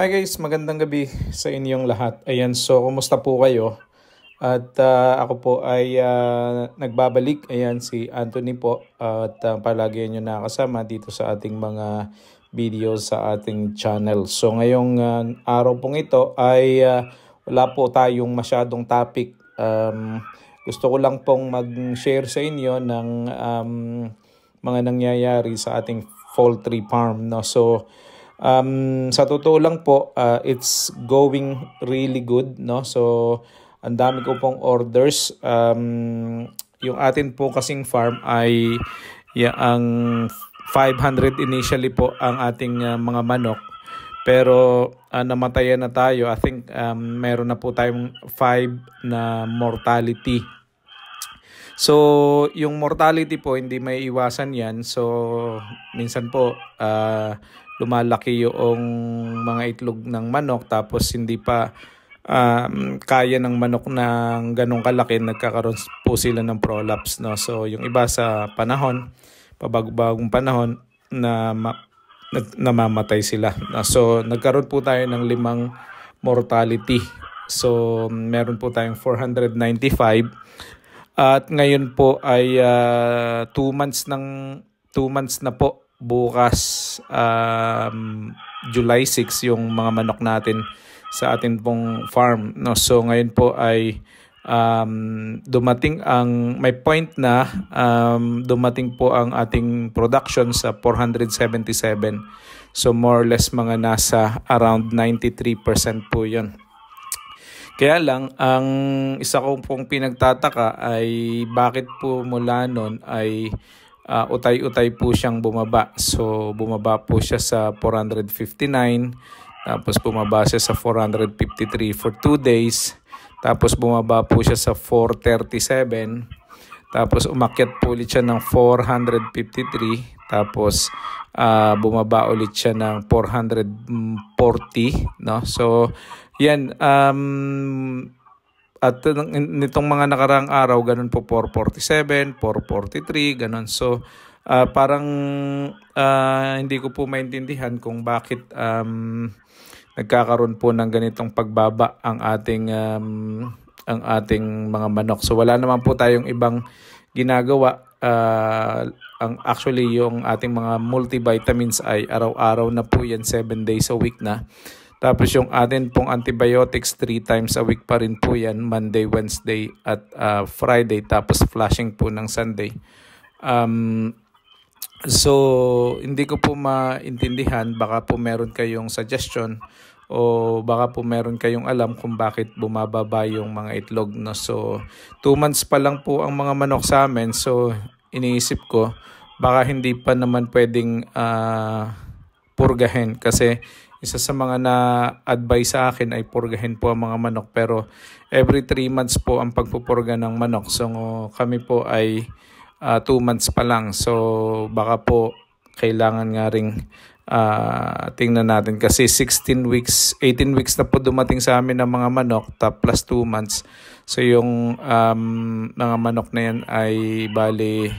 Hi guys, magandang gabi sa inyong lahat. Ayan, so kumusta po kayo? At uh, ako po ay uh, nagbabalik. Ayan, si Anthony po. at uh, palagi nyo nakasama dito sa ating mga video sa ating channel. So ngayong uh, araw pong ito ay uh, wala po tayong masyadong topic. Um, gusto ko lang pong mag-share sa inyo ng um, mga nangyayari sa ating poultry farm. No? So Um, sa totoo lang po, uh, it's going really good. No? So, ang dami ko pong orders. Um, yung atin po kasing farm ay yeah, ang 500 initially po ang ating uh, mga manok. Pero uh, namatayan na tayo. I think um, meron na po tayong 5 na mortality. So, yung mortality po, hindi may iwasan yan. So, minsan po, uh, lumalaki yung mga itlog ng manok tapos hindi pa um, kaya ng manok ng ganong kalaki nagkakaroon po sila ng prolapse no so yung iba sa panahon pabagbagong panahon na ma- namamatay sila so nagkaroon po tayo ng limang mortality so meron po tayong 495 at ngayon po ay 2 uh, ah, months ng 2 months na po bukas um, July 6 yung mga manok natin sa atin pong farm. No? So ngayon po ay um, dumating ang may point na um, dumating po ang ating production sa 477. So more or less mga nasa around 93% po yon. Kaya lang, ang isa kong pong pinagtataka ay bakit po mula noon ay uh, utay-utay po siyang bumaba. So bumaba po siya sa 459 tapos bumaba siya sa 453 for 2 days. Tapos bumaba po siya sa 437. Tapos umakyat po ulit siya ng 453. Tapos uh, bumaba ulit siya ng 440. No? So yan, um, at nitong mga nakarang araw, ganun po 447, 443, ganun. So, uh, parang uh, hindi ko po maintindihan kung bakit um, nagkakaroon po ng ganitong pagbaba ang ating um, ang ating mga manok. So wala naman po tayong ibang ginagawa. Uh, ang actually yung ating mga multivitamins ay araw-araw na po yan 7 days a week na. Tapos yung atin pong antibiotics, 3 times a week pa rin po yan, Monday, Wednesday at uh, Friday, tapos flushing po ng Sunday. Um, so, hindi ko po maintindihan, baka po meron kayong suggestion o baka po meron kayong alam kung bakit bumababa yung mga itlog. No? So, 2 months pa lang po ang mga manok sa amin, so iniisip ko, baka hindi pa naman pwedeng uh, purgahin kasi isa sa mga na-advise sa akin ay purgahin po ang mga manok pero every 3 months po ang pagpupurga ng manok. So kami po ay 2 uh, ah, months pa lang. So baka po kailangan nga ring uh, tingnan natin kasi 16 weeks, 18 weeks na po dumating sa amin ang mga manok top plus 2 months. So yung um, mga manok na yan ay bali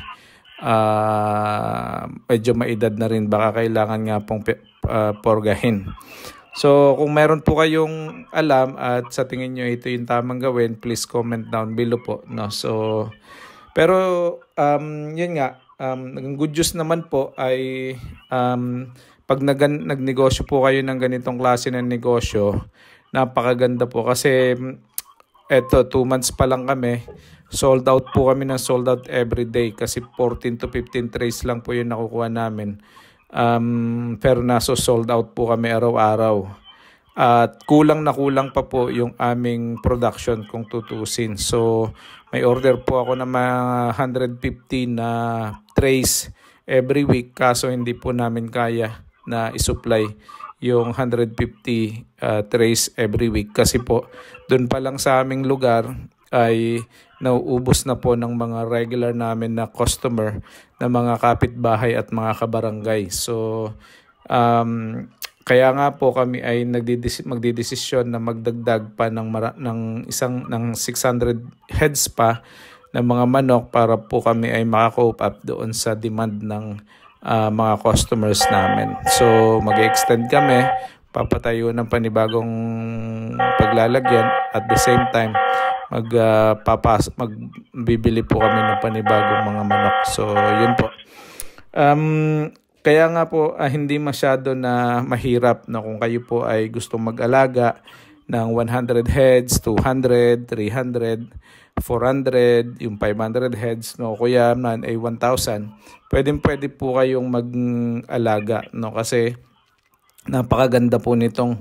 uh, medyo maedad na rin baka kailangan nga pong uh, porgahin. So kung meron po kayong alam at sa tingin nyo ito yung tamang gawin, please comment down below po. No? So, pero um, yun nga, um, good news naman po ay um, pag nag nagnegosyo po kayo ng ganitong klase ng negosyo, napakaganda po kasi eto 2 months pa lang kami sold out po kami ng sold out every day kasi 14 to 15 trays lang po yung nakukuha namin um, pero naso sold out po kami araw-araw at kulang na kulang pa po yung aming production kung tutusin so may order po ako ng mga 150 na trays every week kaso hindi po namin kaya na isupply yung 150 uh, ah, trays every week kasi po doon pa lang sa aming lugar ay nauubos na po ng mga regular namin na customer na mga kapitbahay at mga kabarangay. So um, kaya nga po kami ay nagdidesisyon -des na magdagdag pa ng, ng isang ng 600 heads pa ng mga manok para po kami ay makakope up doon sa demand ng uh, mga customers namin. So mag-extend kami, papatayo ng panibagong paglalagyan at the same time mag uh, papas magbibili po kami ng panibagong mga manok. So yun po. Um, kaya nga po uh, hindi masyado na mahirap na kung kayo po ay gustong mag-alaga ng 100 heads, 200, 300 400, yung 500 heads, no? Kuya man ay 1,000. Pwede pwede po kayong mag-alaga, no? Kasi napakaganda po nitong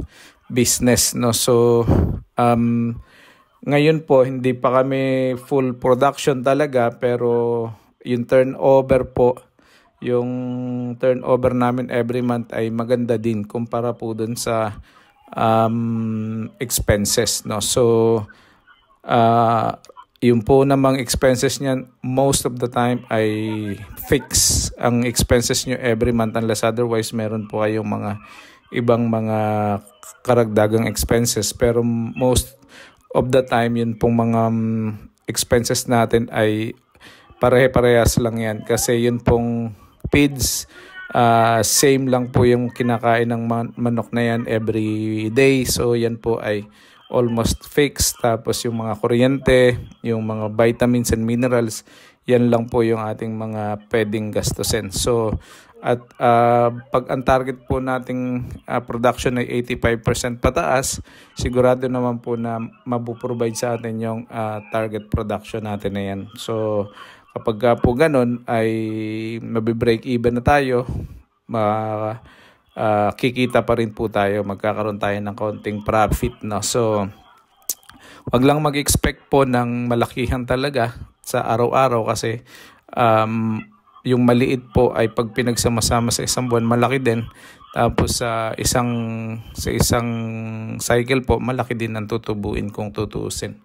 business, no? So, um, ngayon po, hindi pa kami full production talaga, pero yung turnover po, yung turnover namin every month ay maganda din kumpara po dun sa um, expenses, no? So, uh, yung po namang expenses niyan, most of the time ay fix ang expenses nyo every month unless otherwise meron po kayong mga ibang mga karagdagang expenses. Pero most of the time, yun pong mga mm, expenses natin ay pare-parehas lang yan. Kasi yun pong PIDS, uh, ah, same lang po yung kinakain ng manok na yan every day. So yan po ay almost fixed. Tapos yung mga kuryente, yung mga vitamins and minerals, yan lang po yung ating mga pwedeng gastusin. So, at uh, pag ang target po nating uh, production ay 85% pataas, sigurado naman po na mapuprovide sa atin yung uh, target production natin na yan. So, kapag po ganun ay mabibreak even na tayo, uh, uh, kikita pa rin po tayo, magkakaroon tayo ng konting profit. No? So, wag lang mag-expect po ng malakihan talaga sa araw-araw kasi um, yung maliit po ay pag pinagsama-sama sa isang buwan malaki din tapos sa uh, isang sa isang cycle po malaki din ang tutubuin kung tutuusin.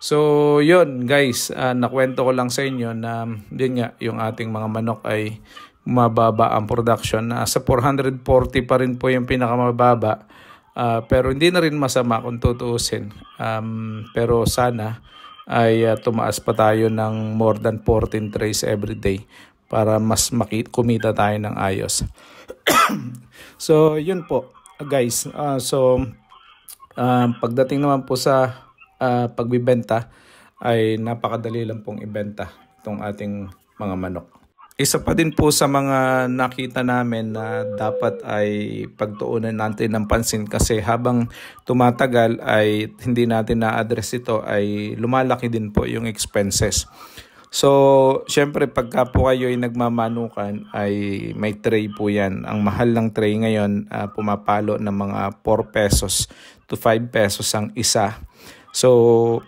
So, yun guys, uh, nakwento ko lang sa inyo na yun nga, yung ating mga manok ay mababa ang production. Uh, sa 440 pa rin po yung pinakamababa. Uh, pero hindi na rin masama kung tutuusin. Um, pero sana ay uh, tumaas pa tayo ng more than 14 trays every day para mas kumita tayo ng ayos. so, yun po guys. Uh, so, uh, pagdating naman po sa uh, pagbibenta ay napakadali lang pong ibenta itong ating mga manok. Isa pa din po sa mga nakita namin na dapat ay pagtuunan natin ng pansin kasi habang tumatagal ay hindi natin na-address ito ay lumalaki din po yung expenses. So, syempre pagka po kayo ay nagmamanukan ay may tray po yan. Ang mahal ng tray ngayon uh, pumapalo ng mga 4 pesos to 5 pesos ang isa. So,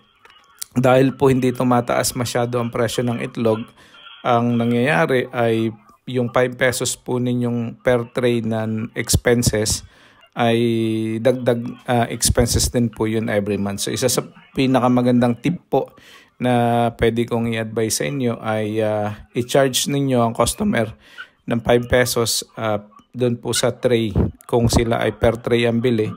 dahil po hindi tumataas masyado ang presyo ng itlog, ang nangyayari ay yung 5 pesos po ninyong per tray ng expenses ay dagdag uh, expenses din po yun every month. So isa sa pinakamagandang tip po na pwede kong i-advise sa inyo ay uh, i-charge ninyo ang customer ng 5 pesos uh, ah, doon po sa tray kung sila ay per tray ang bili.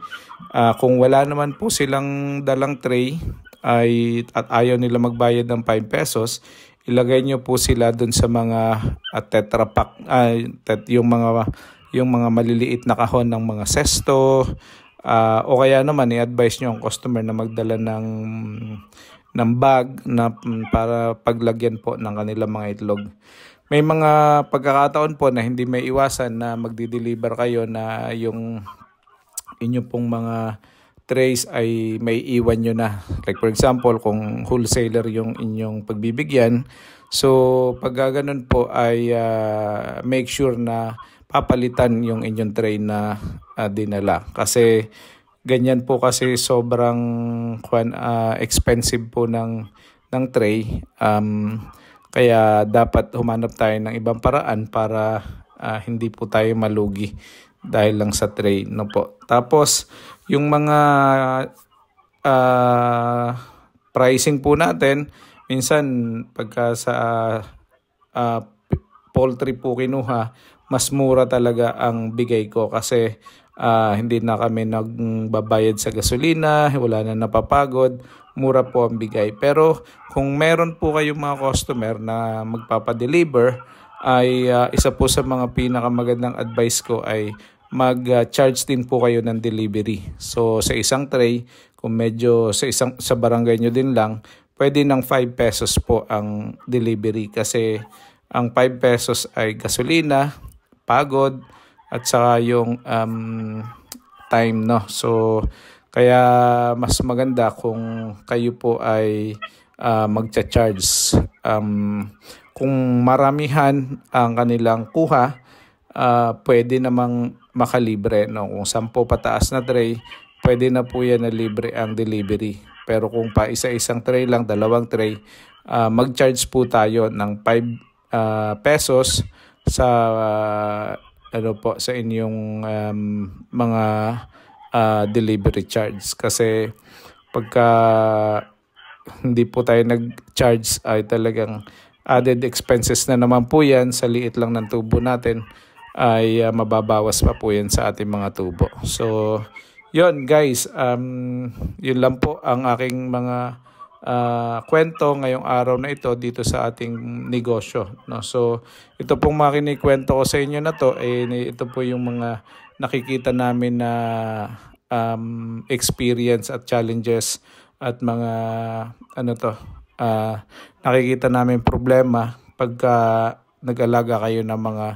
Uh, kung wala naman po silang dalang tray ay at ayaw nila magbayad ng 5 pesos, ilagay nyo po sila doon sa mga uh, ah, tetra pack, uh, tet, yung mga yung mga maliliit na kahon ng mga sesto uh, o kaya naman i-advise nyo ang customer na magdala ng ng bag na mm, para paglagyan po ng kanilang mga itlog. May mga pagkakataon po na hindi may iwasan na magdi-deliver kayo na yung inyo pong mga trays ay may iwan nyo na. Like for example, kung wholesaler yung inyong pagbibigyan, so pag gaganon po ay uh, make sure na papalitan yung inyong tray na uh, dinala. Kasi ganyan po kasi sobrang uh, expensive po ng, ng tray. Um, kaya dapat humanap tayo ng ibang paraan para uh, hindi po tayo malugi dahil lang sa tray no po. Tapos yung mga uh, pricing po natin, minsan pagka sa uh, uh, poultry po kinuha, mas mura talaga ang bigay ko kasi uh, hindi na kami nagbabayad sa gasolina, wala na napapagod, mura po ang bigay. Pero kung meron po kayong mga customer na magpapa-deliver ay uh, isa po sa mga pinakamagandang advice ko ay mag-charge din po kayo ng delivery. So sa isang tray, kung medyo sa isang sa barangay nyo din lang, pwede ng 5 pesos po ang delivery kasi ang 5 pesos ay gasolina, pagod at saka yung um, time no. So kaya mas maganda kung kayo po ay uh, magcha-charge. Um, kung maramihan ang kanilang kuha, uh, pwede namang makalibre. No? Kung 10 pataas na tray, pwede na po yan na libre ang delivery. Pero kung pa isa-isang tray lang, dalawang tray, uh, mag-charge po tayo ng 5 uh, ah, pesos sa uh, ano po sa inyong um, mga uh, delivery charge kasi pagka hindi po tayo nag-charge ay talagang added expenses na naman po yan sa liit lang ng tubo natin ay uh, mababawas pa po yan sa ating mga tubo. So, yon guys, um, yun lang po ang aking mga uh, kwento ngayong araw na ito dito sa ating negosyo. No? So, ito pong makinikwento ko sa inyo na to, eh, ito po yung mga nakikita namin na um, experience at challenges at mga ano to, uh, nakikita namin problema pagka nag-alaga kayo ng mga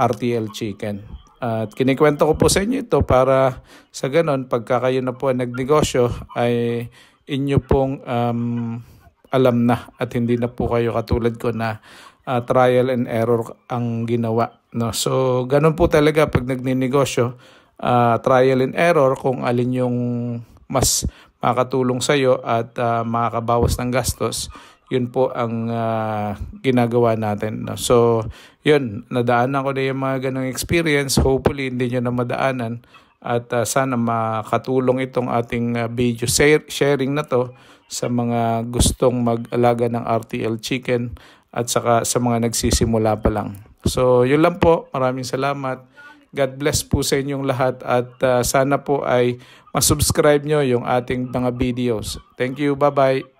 RTL Chicken. At kinikwento ko po sa inyo ito para sa ganon pagka kayo na po ang nagnegosyo ay inyo pong um, alam na at hindi na po kayo katulad ko na uh, trial and error ang ginawa. No? So ganun po talaga pag nagninegosyo, uh, trial and error kung alin yung mas makatulong sa iyo at uh, makakabawas ng gastos, yun po ang uh, ginagawa natin. No? So, yun, nadaanan ko na yung mga ganong experience. Hopefully, hindi nyo na madaanan. At uh, sana makatulong itong ating uh, video sharing na to sa mga gustong mag-alaga ng RTL chicken at saka sa mga nagsisimula pa lang. So, yun lang po. Maraming salamat. God bless po sa inyong lahat at uh, sana po ay masubscribe nyo yung ating mga videos. Thank you. Bye-bye.